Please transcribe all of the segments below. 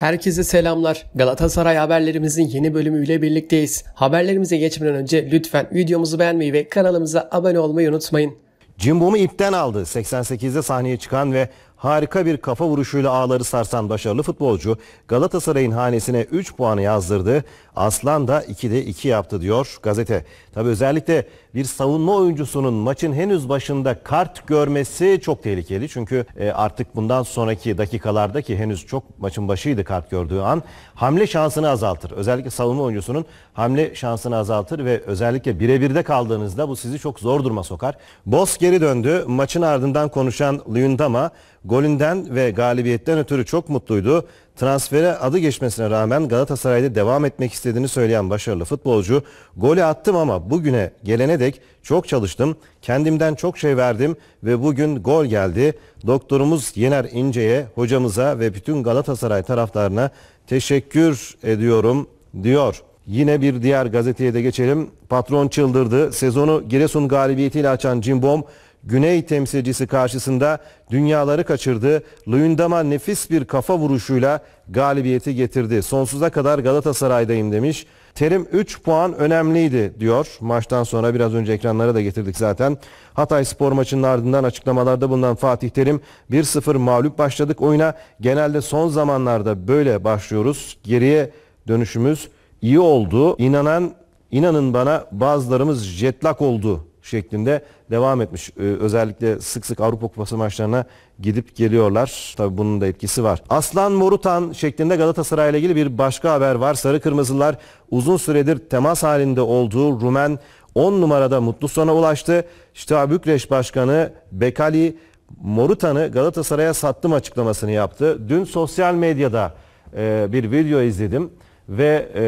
Herkese selamlar. Galatasaray haberlerimizin yeni bölümüyle birlikteyiz. Haberlerimize geçmeden önce lütfen videomuzu beğenmeyi ve kanalımıza abone olmayı unutmayın. Cimbom'u ipten aldı. 88'de sahneye çıkan ve harika bir kafa vuruşuyla ağları sarsan başarılı futbolcu Galatasaray'ın hanesine 3 puanı yazdırdı. Aslan da 2'de 2 yaptı diyor gazete. Tabi özellikle bir savunma oyuncusunun maçın henüz başında kart görmesi çok tehlikeli. Çünkü e, artık bundan sonraki dakikalarda ki henüz çok maçın başıydı kart gördüğü an hamle şansını azaltır. Özellikle savunma oyuncusunun hamle şansını azaltır ve özellikle birebirde kaldığınızda bu sizi çok zor duruma sokar. Bos geri döndü. Maçın ardından konuşan Lyundama golünden ve galibiyetten ötürü çok mutluydu. Transfere adı geçmesine rağmen Galatasaray'da devam etmek istediğini söyleyen başarılı futbolcu, "Golü attım ama bugüne gelene dek çok çalıştım. Kendimden çok şey verdim ve bugün gol geldi. Doktorumuz Yener İnce'ye, hocamıza ve bütün Galatasaray taraftarına teşekkür ediyorum." diyor. Yine bir diğer gazeteye de geçelim. Patron çıldırdı. Sezonu Giresun galibiyetiyle açan Cimbom Güney temsilcisi karşısında dünyaları kaçırdı. Luyendama nefis bir kafa vuruşuyla galibiyeti getirdi. Sonsuza kadar Galatasaray'dayım demiş. Terim 3 puan önemliydi diyor. Maçtan sonra biraz önce ekranlara da getirdik zaten. Hatay spor maçının ardından açıklamalarda bulunan Fatih Terim 1-0 mağlup başladık oyuna. Genelde son zamanlarda böyle başlıyoruz. Geriye dönüşümüz iyi oldu. İnanan, inanın bana bazılarımız jetlak oldu şeklinde devam etmiş. Ee, özellikle sık sık Avrupa Kupası maçlarına gidip geliyorlar. Tabi bunun da etkisi var. Aslan Morutan şeklinde Galatasaray ile ilgili bir başka haber var. Sarı Kırmızılar uzun süredir temas halinde olduğu Rumen 10 numarada mutlu sona ulaştı. İşte Bükreş Başkanı Bekali Morutan'ı Galatasaray'a sattım açıklamasını yaptı. Dün sosyal medyada e, bir video izledim ve e,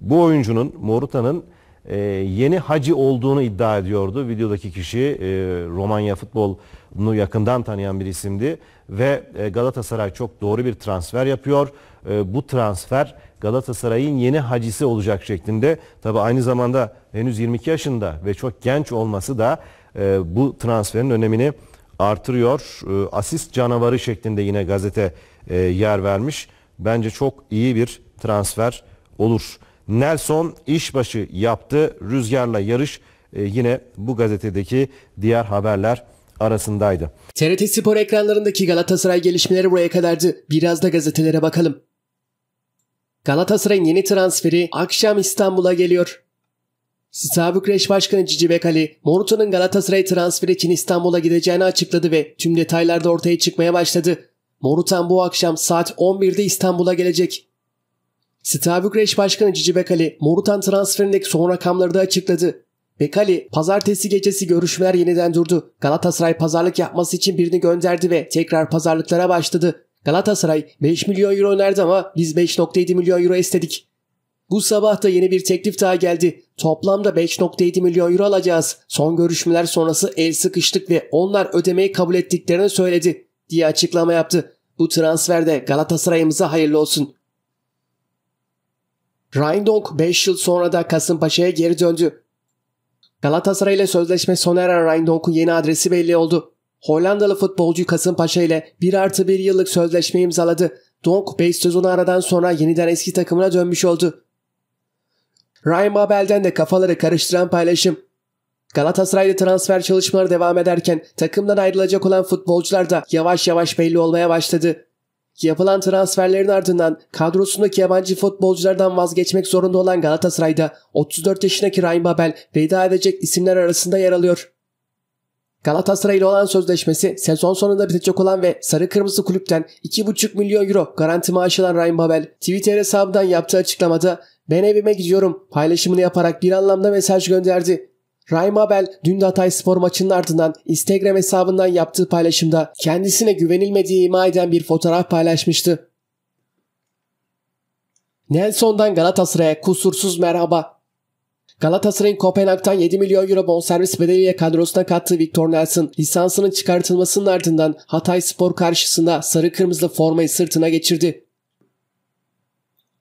bu oyuncunun Morutan'ın e, yeni hacı olduğunu iddia ediyordu. Videodaki kişi e, Romanya futbolunu yakından tanıyan bir isimdi ve e, Galatasaray çok doğru bir transfer yapıyor. E, bu transfer Galatasaray'ın yeni hacisi olacak şeklinde. Tabi aynı zamanda henüz 22 yaşında ve çok genç olması da e, bu transferin önemini artırıyor. E, asist canavarı şeklinde yine gazete e, yer vermiş. Bence çok iyi bir transfer olur. Nelson işbaşı yaptı. Rüzgarla yarış e, yine bu gazetedeki diğer haberler arasındaydı. TRT Spor ekranlarındaki Galatasaray gelişmeleri buraya kadardı. Biraz da gazetelere bakalım. Galatasaray'ın yeni transferi akşam İstanbul'a geliyor. Stabük Reş Başkanı Cici Bekali, Moruto'nun Galatasaray transferi için İstanbul'a gideceğini açıkladı ve tüm detaylar da ortaya çıkmaya başladı. Morutan bu akşam saat 11'de İstanbul'a gelecek. Steaua Bükreş Başkanı Cici Bekali, Morutan transferindeki son rakamları da açıkladı. Bekali, pazartesi gecesi görüşmeler yeniden durdu. Galatasaray pazarlık yapması için birini gönderdi ve tekrar pazarlıklara başladı. Galatasaray 5 milyon euro önerdi ama biz 5.7 milyon euro istedik. Bu sabah da yeni bir teklif daha geldi. Toplamda 5.7 milyon euro alacağız. Son görüşmeler sonrası el sıkıştık ve onlar ödemeyi kabul ettiklerini söyledi diye açıklama yaptı. Bu transferde Galatasaray'ımıza hayırlı olsun. Rindong 5 yıl sonra da Kasımpaşa'ya geri döndü. Galatasaray ile sözleşme sona eren Rindong'un yeni adresi belli oldu. Hollandalı futbolcu Kasımpaşa ile 1 artı 1 yıllık sözleşme imzaladı. Donk 5 sezonu aradan sonra yeniden eski takımına dönmüş oldu. Ryan Mabel'den de kafaları karıştıran paylaşım. Galatasaray'da transfer çalışmaları devam ederken takımdan ayrılacak olan futbolcular da yavaş yavaş belli olmaya başladı. Yapılan transferlerin ardından kadrosundaki yabancı futbolculardan vazgeçmek zorunda olan Galatasaray'da 34 yaşındaki Ryan Babel veda edecek isimler arasında yer alıyor. Galatasaray ile olan sözleşmesi sezon sonunda bitecek olan ve Sarı Kırmızı Kulüp'ten 2,5 milyon euro garanti maaşı alan Ryan Babel Twitter hesabından yaptığı açıklamada ben evime gidiyorum paylaşımını yaparak bir anlamda mesaj gönderdi. Rahim Abel dün Hatay spor maçının ardından Instagram hesabından yaptığı paylaşımda kendisine güvenilmediği ima eden bir fotoğraf paylaşmıştı. Nelson'dan Galatasaray'a kusursuz merhaba. Galatasaray'ın Kopenhag'dan 7 milyon euro bonservis bedeliyle kadrosuna kattığı Victor Nelson lisansının çıkartılmasının ardından Hatay Spor karşısında sarı kırmızılı formayı sırtına geçirdi.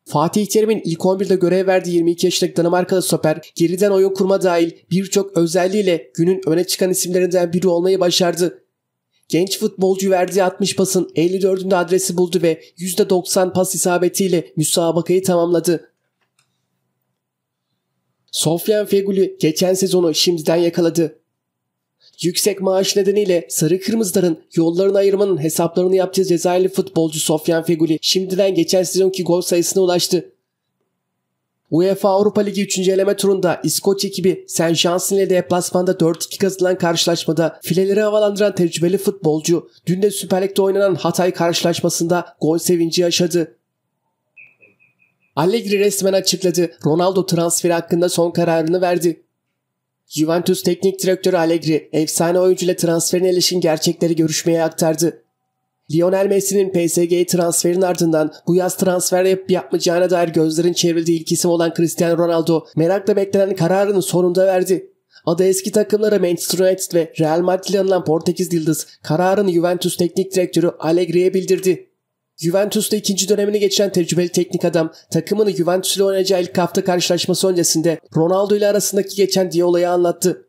Fatih Terim'in ilk 11'de görev verdiği 22 yaşındaki Danimarkalı stoper geriden oyun kurma dahil birçok özelliğiyle günün öne çıkan isimlerinden biri olmayı başardı. Genç futbolcu verdiği 60 pasın 54'ünde adresi buldu ve %90 pas isabetiyle müsabakayı tamamladı. Sofyan Feguli geçen sezonu şimdiden yakaladı. Yüksek maaş nedeniyle Sarı Kırmızıların yollarını ayırmanın hesaplarını yaptığı Cezayirli futbolcu Sofyan Feguli şimdiden geçen sezonki gol sayısına ulaştı. UEFA Avrupa Ligi 3. eleme turunda İskoç ekibi sen Johnson ile deplasmanda 4-2 kazılan karşılaşmada fileleri havalandıran tecrübeli futbolcu dün de Süper Lig'de oynanan Hatay karşılaşmasında gol sevinci yaşadı. Allegri resmen açıkladı. Ronaldo transferi hakkında son kararını verdi. Juventus Teknik Direktörü Allegri, efsane oyuncuyla transferine ilişkin gerçekleri görüşmeye aktardı. Lionel Messi'nin PSG transferin ardından bu yaz transfer yapıp yapmayacağına dair gözlerin çevrildiği ilk isim olan Cristiano Ronaldo, merakla beklenen kararını sonunda verdi. Adı eski takımlara Manchester United ve Real Madrid'le anılan Portekiz Yıldız, kararını Juventus Teknik Direktörü Allegri'ye bildirdi. Juventus'ta ikinci dönemini geçen tecrübeli teknik adam takımını Juventus ile oynayacağı ilk hafta karşılaşması öncesinde Ronaldo ile arasındaki geçen diye olayı anlattı.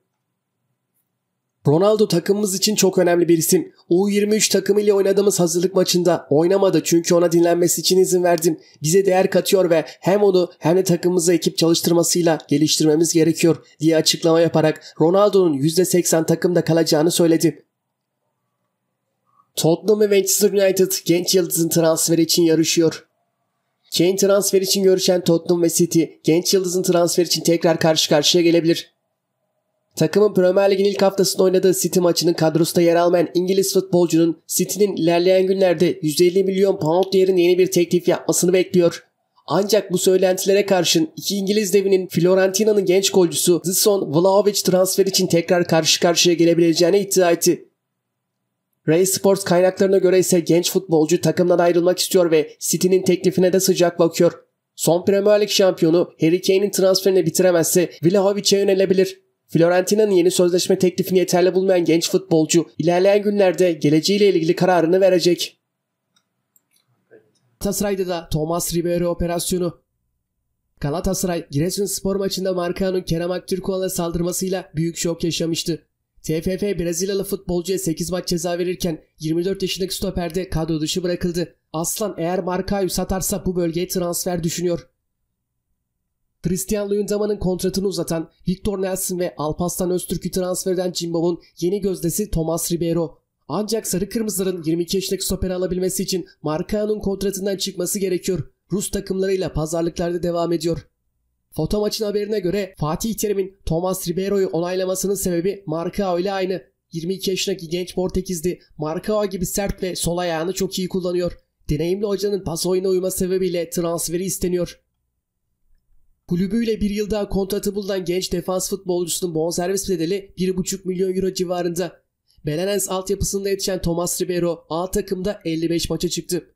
Ronaldo takımımız için çok önemli bir isim. U23 takımı ile oynadığımız hazırlık maçında oynamadı çünkü ona dinlenmesi için izin verdim. Bize değer katıyor ve hem onu hem de takımımıza ekip çalıştırmasıyla geliştirmemiz gerekiyor diye açıklama yaparak Ronaldo'nun %80 takımda kalacağını söyledi. Tottenham ve Manchester United genç yıldızın transferi için yarışıyor. Kane transfer için görüşen Tottenham ve City genç yıldızın transfer için tekrar karşı karşıya gelebilir. Takımın Premier Lig'in ilk haftasında oynadığı City maçının kadrosunda yer almayan İngiliz futbolcunun City'nin ilerleyen günlerde 150 milyon pound değerinde yeni bir teklif yapmasını bekliyor. Ancak bu söylentilere karşın iki İngiliz devinin Florentina'nın genç golcüsü Zson Vlahovic transfer için tekrar karşı karşıya gelebileceğine iddia etti. Ray Sports kaynaklarına göre ise genç futbolcu takımdan ayrılmak istiyor ve City'nin teklifine de sıcak bakıyor. Son Premier Lig şampiyonu Harry Kane'in transferini bitiremezse Vlahovic'e yönelebilir. Florentina'nın yeni sözleşme teklifini yeterli bulmayan genç futbolcu ilerleyen günlerde geleceğiyle ilgili kararını verecek. Galatasaray'da da Thomas Ribeiro operasyonu Galatasaray Giresunspor maçında Markanın Kerem Aktürkoğlu'na saldırmasıyla büyük şok yaşamıştı. TFF Brezilyalı futbolcuya 8 maç ceza verirken 24 yaşındaki stoperde kadro dışı bırakıldı. Aslan eğer Markayu satarsa bu bölgeye transfer düşünüyor. Christian Luyendama'nın kontratını uzatan Victor Nelson ve Alpaslan Öztürk'ü transfer eden Cimbom'un yeni gözdesi Thomas Ribeiro. Ancak Sarı Kırmızıların 22 yaşındaki stoperi alabilmesi için Markao'nun kontratından çıkması gerekiyor. Rus takımlarıyla pazarlıklarda devam ediyor. Foto maçın haberine göre Fatih Terim'in Thomas Ribeiro'yu onaylamasının sebebi Marcao ile aynı. 22 yaşındaki genç Portekizli Marcao gibi sert ve sol ayağını çok iyi kullanıyor. Deneyimli hocanın pas oyuna uyma sebebiyle transferi isteniyor. Kulübüyle bir yıl daha kontratı bulunan genç defans futbolcusunun bonservis bedeli 1,5 milyon euro civarında. Belenenses altyapısında yetişen Thomas Ribeiro A takımda 55 maça çıktı.